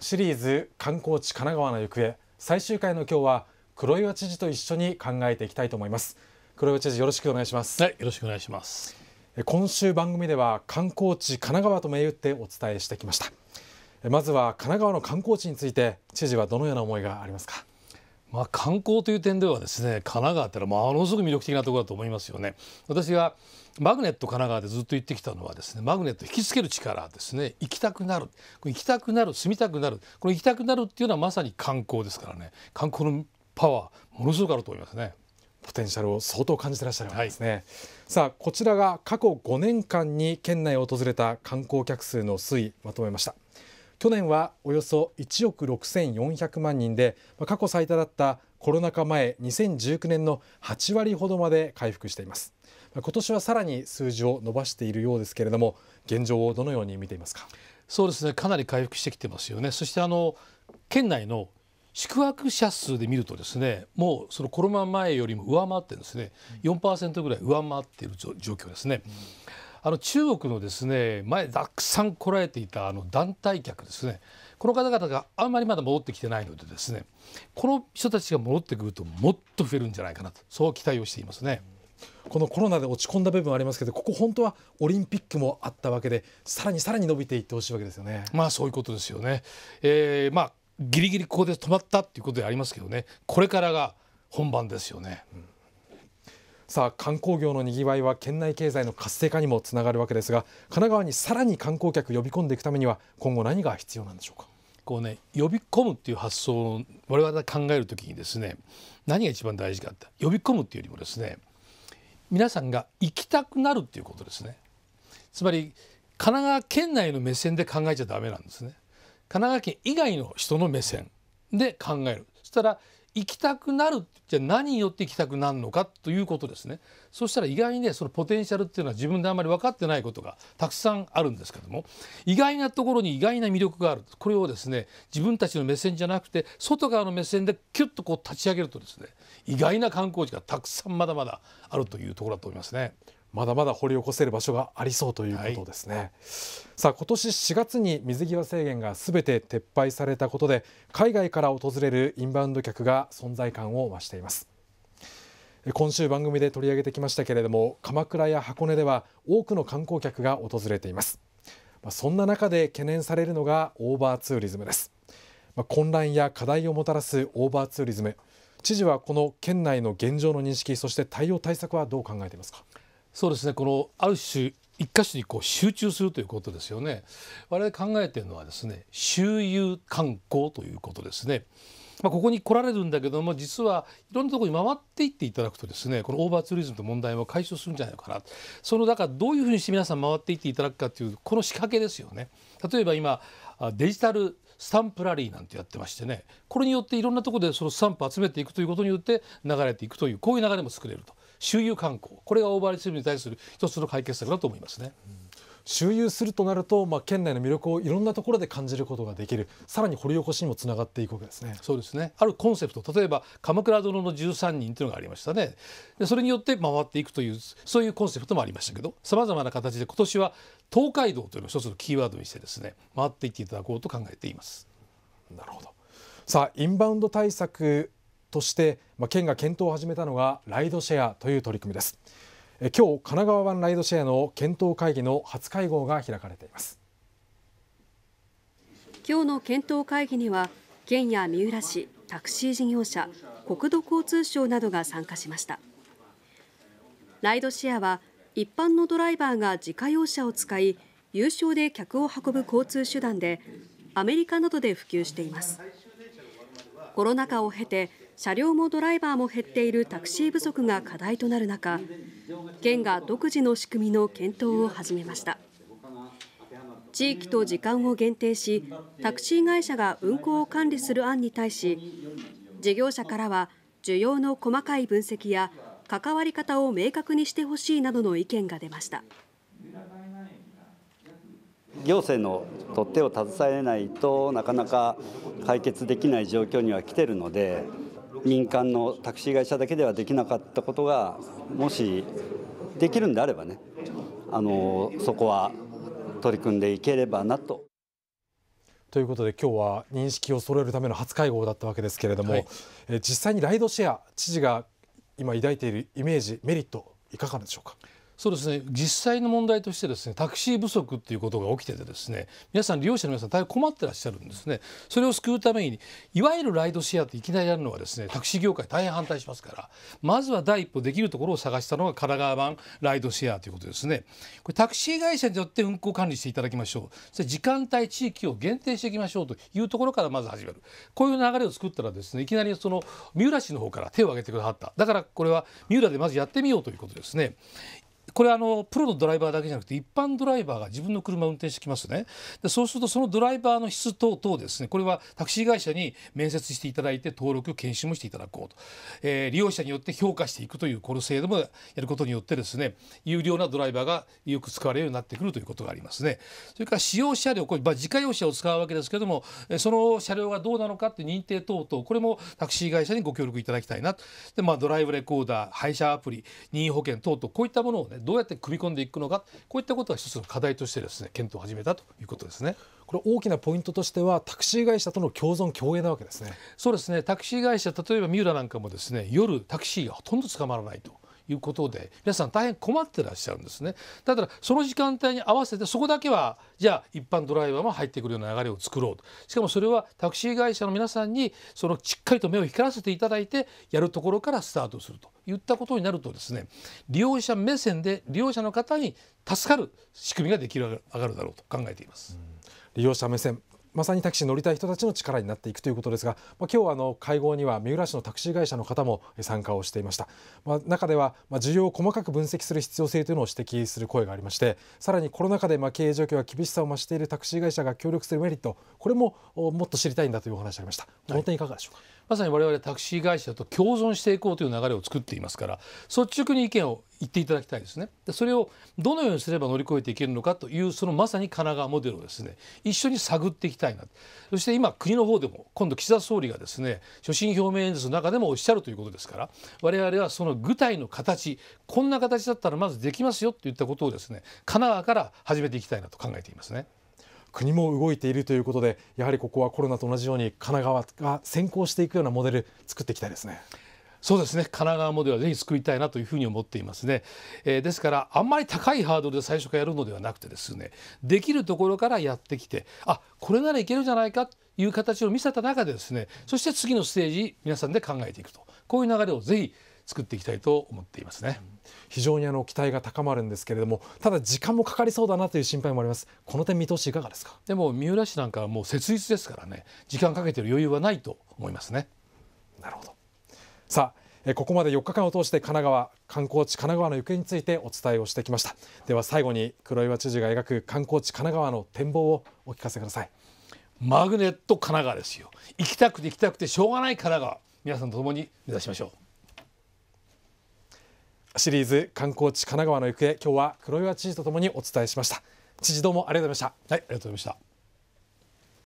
シリーズ観光地神奈川の行方最終回の今日は黒岩知事と一緒に考えていきたいと思います黒岩知事よろしくお願いしますはいよろしくお願いします今週番組では観光地神奈川と銘打ってお伝えしてきましたまずは神奈川の観光地について知事はどのような思いがありますかまあ、観光という点ではですね神奈川ってのはものすごく魅力的なところだと思いますよね。私がマグネット神奈川でずっと言ってきたのはですねマグネット引きつける力ですね行きたくなる行きたくなる住みたくなるこれ行きたくなるっていうのはまさに観光ですからね観光のパワーものすごくあると思いますね。ポテンシャルを相当感じてらっしゃるわけですね、はい、さあこちらが過去5年間に県内を訪れた観光客数の推移まとめました。去年はおよそ1億6400万人で過去最多だったコロナ禍前2019年の8割ほどまで回復しています今年はさらに数字を伸ばしているようですけれども現状をどのように見ていますかそうですねかなり回復してきてますよねそしてあの県内の宿泊者数で見るとですねもうそのコロナ前よりも上回ってですね4%ぐらい上回っている状況ですね、うんあの中国のですね前たくさん来られていたあの団体客ですねこの方々があんまりまだ戻ってきてないのでですねこの人たちが戻ってくるともっと増えるんじゃないかなとそう期待をしていますね。このコロナで落ち込んだ部分ありますけどここ本当はオリンピックもあったわけでさらにさらに伸びていってほしいわけですよね。まあそういうことですよね。えー、まあギリギリここで止まったっていうことでありますけどねこれからが本番ですよね。うんさあ観光業のにぎわいは県内経済の活性化にもつながるわけですが神奈川にさらに観光客呼び込んでいくためには今後何が必要なんでしょうかこうね呼び込むっていう発想を我々が考える時にですね何が一番大事かって呼び込むっていうよりもですね皆さんが行きたくなるっていうことですねつまり神奈川県内の目線で考えちゃダメなんですね神奈川県以外の人の目線で考えるそしたら行きたくなるじゃ何によって行きたくなるのかということですねそしたら意外にねそのポテンシャルっていうのは自分であんまり分かってないことがたくさんあるんですけども意外なところに意外な魅力があるこれをですね自分たちの目線じゃなくて外側の目線でキュッとこう立ち上げるとですね意外な観光地がたくさんまだまだあるというところだと思いますね。まだまだ掘り起こせる場所がありそうということですね、はい、さあ今年4月に水際制限がすべて撤廃されたことで海外から訪れるインバウンド客が存在感を増しています今週番組で取り上げてきましたけれども鎌倉や箱根では多くの観光客が訪れていますそんな中で懸念されるのがオーバーツーリズムです混乱や課題をもたらすオーバーツーリズム知事はこの県内の現状の認識そして対応対策はどう考えていますかそうですねこのある種一箇所にこう集中するということですよね我々考えているのはですね周遊観光ということですねまあ、ここに来られるんだけども実はいろんなところに回っていっていただくとですねこのオーバーツーリズムの問題も解消するんじゃないのかなそのだからどういうふうにして皆さん回っていっていただくかというこの仕掛けですよね。例えば今デジタルスタンプラリーなんてやってましてねこれによっていろんなところでそのスタンプ集めていくということによって流れていくというこういう流れも作れると周遊観光これがオーバーツーリズムに対する一つの解決策だと思いますね。周遊するとなると、まあ、県内の魅力をいろんなところで感じることができるさらに掘り起こしにもつながっていくわけですね。そうですねあるコンセプト例えば「鎌倉殿の13人」というのがありましたねでそれによって回っていくというそういうコンセプトもありましたけどさまざまな形で今年は東海道というのを一つのキーワードにしてですね回っていっていただこうと考えています。なるほどさあインバウンド対策として、まあ、県が検討を始めたのがライドシェアという取り組みですえ今日神奈川版ライドシェアの検討会議の初会合が開かれています今日の検討会議には県や三浦市タクシー事業者国土交通省などが参加しましたライドシェアは一般のドライバーが自家用車を使い有償で客を運ぶ交通手段でアメリカなどで普及していますコロナ禍を経て車両もドライバーも減っているタクシー不足が課題となる中県が独自の仕組みの検討を始めました地域と時間を限定しタクシー会社が運行を管理する案に対し事業者からは需要の細かい分析や関わり方を明確にしてほしいなどの意見が出ました。行政の取っ手を携えないとなかなか解決できない状況には来てるので民間のタクシー会社だけではできなかったことがもしできるんであればねあのそこは取り組んでいければなと。ということで今日は認識を揃えるための初会合だったわけですけれども、はい、え実際にライドシェア知事が今抱いているイメージメリットいかがでしょうか。そうですね実際の問題としてですねタクシー不足っていうことが起きててですね皆さん利用者の皆さん大変困ってらっしゃるんですねそれを救うためにいわゆるライドシェアっていきなりやるのはですねタクシー業界大変反対しますからまずは第一歩できるところを探したのが神奈川版ライドシェアということですねこれタクシー会社によって運行管理していただきましょうそして時間帯地域を限定していきましょうというところからまず始めるこういう流れを作ったらですねいきなりその三浦市の方から手を挙げてくださっただからこれは三浦でまずやってみようということですねこれあのプロのドライバーだけじゃなくて一般ドライバーが自分の車を運転してきますねでそうするとそのドライバーの質等々ですねこれはタクシー会社に面接していただいて登録研修もしていただこうと、えー、利用者によって評価していくというこの制度もやることによってですね有料なドライバーがよく使われるようになってくるということがありますねそれから使用車両これ、まあ、自家用車を使うわけですけどもその車両がどうなのかって認定等々これもタクシー会社にご協力いただきたいなで、まあ、ドライブレコーダー配車アプリ任意保険等々こういったものをねどうやって組み込んでいくのかこういったことが一つの課題としてですね検討を始めたということですね。これ大きなポイントとしてはタクシー会社との共存共栄なわけですね。そうですねタクシー会社例えば三浦なんかもですね夜タクシーがほとんど捕まらないと。いうことで皆さん大変困ってらっしゃるんですねだからその時間帯に合わせてそこだけはじゃあ一般ドライバーも入ってくるような流れを作ろうとしかもそれはタクシー会社の皆さんにそのしっかりと目を光らせていただいてやるところからスタートするといったことになるとですね利用者目線で利用者の方に助かる仕組みが出来上がるだろうと考えています。利用者目線まさにタクシー乗りたい人たちの力になっていくということですが、まあ、今日はあの会合には三浦市のタクシー会社の方も参加をしていました、まあ、中では需要を細かく分析する必要性というのを指摘する声がありましてさらにコロナ禍でまあ経営状況が厳しさを増しているタクシー会社が協力するメリットこれももっと知りたいんだというお話がありましたこの点いかがでしょうか、はいまさに我々タクシー会社と共存していこうという流れを作っていますから率直に意見を言っていただきたいですねそれをどのようにすれば乗り越えていけるのかというそのまさに神奈川モデルをですね一緒に探っていきたいなそして今国の方でも今度岸田総理がですね所信表明演説の中でもおっしゃるということですから我々はその具体の形こんな形だったらまずできますよといったことをですね神奈川から始めていきたいなと考えていますね。国も動いているということでやはりここはコロナと同じように神奈川が先行していくようなモデル作っていきたいですね。そうですね神奈川モデルはぜひ作りたいなというふうに思っていますね、えー、ですからあんまり高いハードルで最初からやるのではなくてですねできるところからやってきてあこれならいけるじゃないかという形を見せた中でですねそして次のステージ皆さんで考えていくとこういう流れをぜひ作っていきたいと思っていますね、非常にあの期待が高まるんですけれどもただ時間もかかりそうだなという心配もありますこの点見通しいかがですかでも三浦市なんかはもう設立ですからね時間かけてる余裕はないと思いますねなるほどさあここまで4日間を通して神奈川観光地神奈川の行方についてお伝えをしてきましたでは最後に黒岩知事が描く観光地神奈川の展望をお聞かせくださいマグネット神奈川ですよ行きたくて行きたくてしょうがない神奈川皆さんと共に目指しましょうシリーズ観光地神奈川の行方今日は黒岩知事とともにお伝えしました知事どうもありがとうございましたはいありがとうございました